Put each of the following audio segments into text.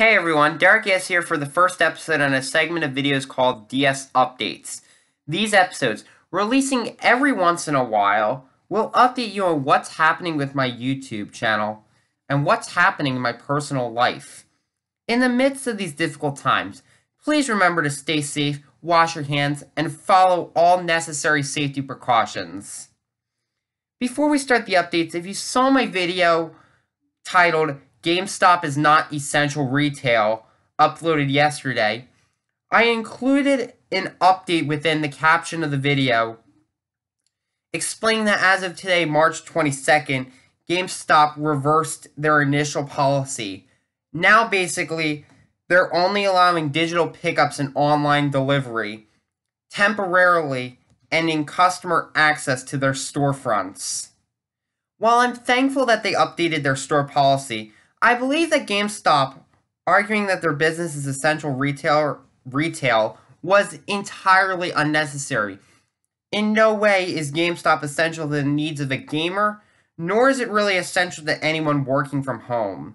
Hey everyone, Derek S here for the first episode on a segment of videos called DS Updates. These episodes, releasing every once in a while, will update you on what's happening with my YouTube channel and what's happening in my personal life. In the midst of these difficult times, please remember to stay safe, wash your hands, and follow all necessary safety precautions. Before we start the updates, if you saw my video titled GameStop is not essential retail, uploaded yesterday, I included an update within the caption of the video explaining that as of today, March 22nd, GameStop reversed their initial policy. Now, basically, they're only allowing digital pickups and online delivery temporarily ending customer access to their storefronts. While I'm thankful that they updated their store policy, I believe that GameStop, arguing that their business is essential retail, retail was entirely unnecessary. In no way is GameStop essential to the needs of a gamer, nor is it really essential to anyone working from home.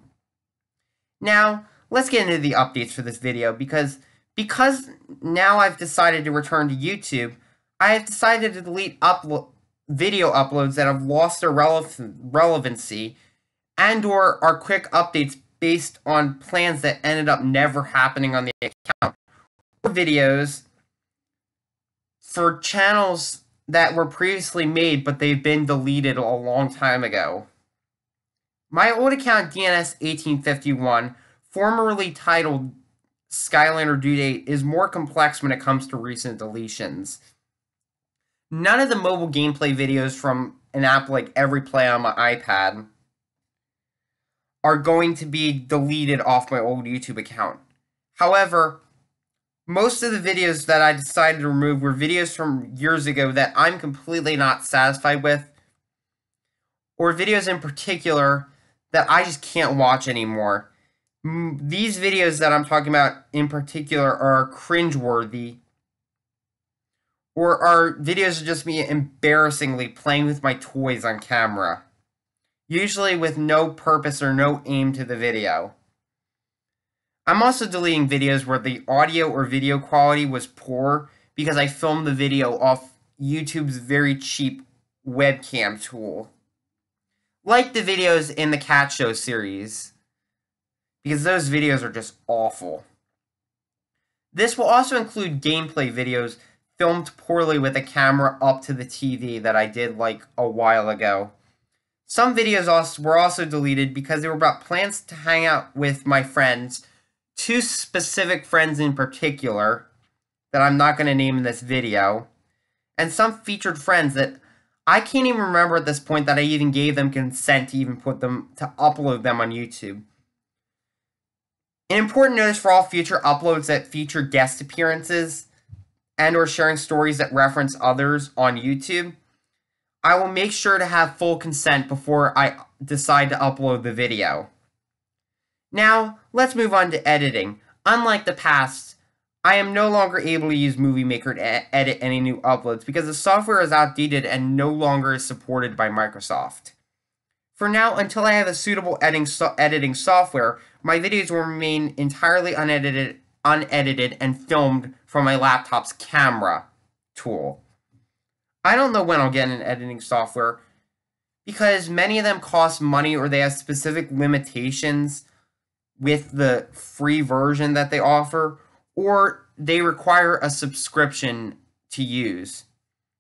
Now, let's get into the updates for this video because because now I've decided to return to YouTube, I have decided to delete uplo- video uploads that have lost their rele- relevancy and or are quick updates based on plans that ended up never happening on the account or videos for channels that were previously made but they've been deleted a long time ago. My old account DNS1851, formerly titled Skylander Due Date, is more complex when it comes to recent deletions. None of the mobile gameplay videos from an app like Every Play on my iPad are going to be deleted off my old YouTube account. However, most of the videos that I decided to remove were videos from years ago that I'm completely not satisfied with, or videos in particular that I just can't watch anymore. These videos that I'm talking about in particular are cringeworthy, or are videos of just me embarrassingly playing with my toys on camera usually with no purpose or no aim to the video. I'm also deleting videos where the audio or video quality was poor because I filmed the video off YouTube's very cheap webcam tool. Like the videos in the Cat Show series, because those videos are just awful. This will also include gameplay videos filmed poorly with a camera up to the TV that I did like a while ago. Some videos also, were also deleted because they were about plans to hang out with my friends, two specific friends in particular that I'm not going to name in this video, and some featured friends that I can't even remember at this point that I even gave them consent to even put them to upload them on YouTube. An important notice for all future uploads that feature guest appearances and or sharing stories that reference others on YouTube I will make sure to have full consent before I decide to upload the video. Now, let's move on to editing. Unlike the past, I am no longer able to use Movie Maker to edit any new uploads because the software is outdated and no longer is supported by Microsoft. For now, until I have a suitable editing, software, my videos will remain entirely unedited, unedited and filmed from my laptop's camera tool. I don't know when I'll get an editing software because many of them cost money or they have specific limitations with the free version that they offer or they require a subscription to use,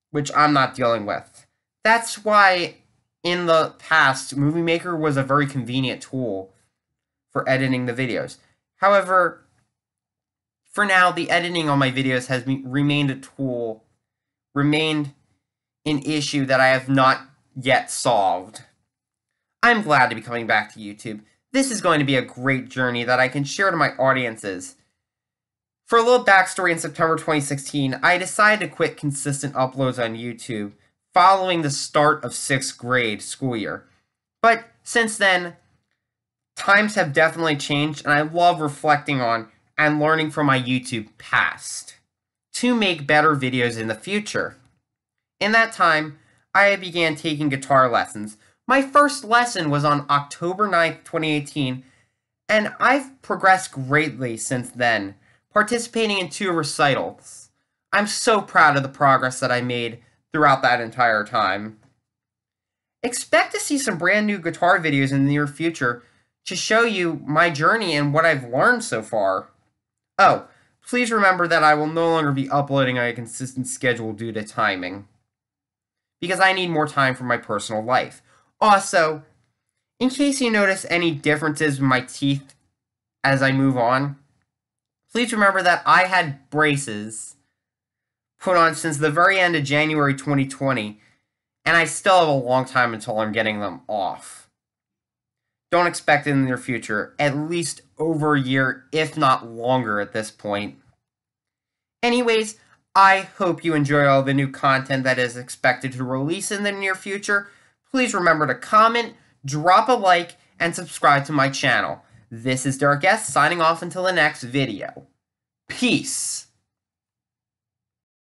which I'm not dealing with. That's why in the past, Movie Maker was a very convenient tool for editing the videos. However, for now, the editing on my videos has remained a tool, remained an issue that I have not yet solved. I'm glad to be coming back to YouTube. This is going to be a great journey that I can share to my audiences. For a little backstory, in September 2016, I decided to quit consistent uploads on YouTube following the start of sixth grade school year. But since then, times have definitely changed, and I love reflecting on and learning from my YouTube past to make better videos in the future. In that time, I began taking guitar lessons. My first lesson was on October 9th, 2018, and I've progressed greatly since then, participating in two recitals. I'm so proud of the progress that I made throughout that entire time. Expect to see some brand new guitar videos in the near future to show you my journey and what I've learned so far. Oh, please remember that I will no longer be uploading on a consistent schedule due to timing because I need more time for my personal life. Also, in case you notice any differences in my teeth as I move on, please remember that I had braces put on since the very end of January 2020, and I still have a long time until I'm getting them off. Don't expect it in the near future, at least over a year, if not longer at this point. Anyways, I hope you enjoy all the new content that is expected to release in the near future. Please remember to comment, drop a like, and subscribe to my channel. This is Dark S signing off until the next video. Peace.